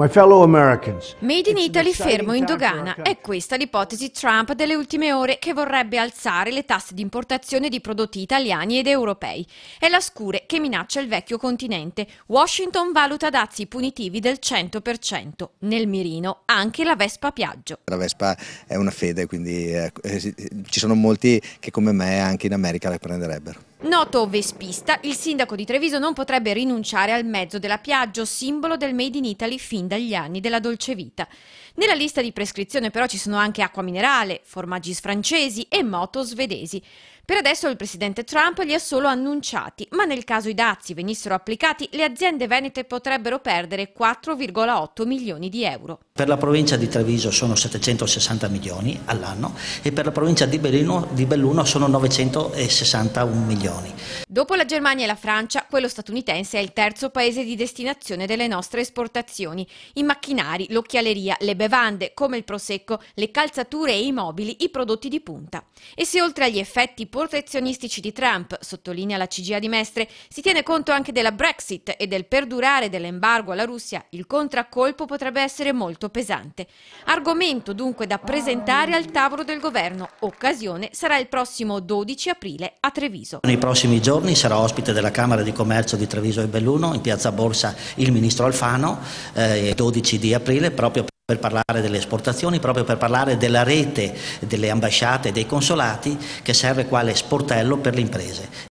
Made in Italy fermo in dogana. È questa l'ipotesi Trump delle ultime ore che vorrebbe alzare le tasse di importazione di prodotti italiani ed europei. È la scure che minaccia il vecchio continente. Washington valuta dazi punitivi del 100%. Nel mirino anche la Vespa Piaggio. La Vespa è una fede, quindi eh, ci sono molti che come me anche in America la prenderebbero. Noto vespista, il sindaco di Treviso non potrebbe rinunciare al mezzo della Piaggio, simbolo del Made in Italy fin dagli anni della dolce vita. Nella lista di prescrizione però ci sono anche acqua minerale, formaggi francesi e moto svedesi. Per adesso il presidente Trump li ha solo annunciati, ma nel caso i dazi venissero applicati, le aziende venete potrebbero perdere 4,8 milioni di euro. Per la provincia di Treviso sono 760 milioni all'anno e per la provincia di Belluno, di Belluno sono 961 milioni milioni. Dopo la Germania e la Francia, quello statunitense è il terzo paese di destinazione delle nostre esportazioni. I macchinari, l'occhialeria, le bevande, come il prosecco, le calzature e i mobili, i prodotti di punta. E se oltre agli effetti protezionistici di Trump, sottolinea la CGA di Mestre, si tiene conto anche della Brexit e del perdurare dell'embargo alla Russia, il contraccolpo potrebbe essere molto pesante. Argomento dunque da presentare al tavolo del governo. Occasione sarà il prossimo 12 aprile a Treviso nei prossimi giorni sarà ospite della Camera di Commercio di Treviso e Belluno in piazza Borsa il Ministro Alfano eh, il 12 di aprile proprio per per parlare delle esportazioni, proprio per parlare della rete delle ambasciate e dei consolati che serve quale sportello per le imprese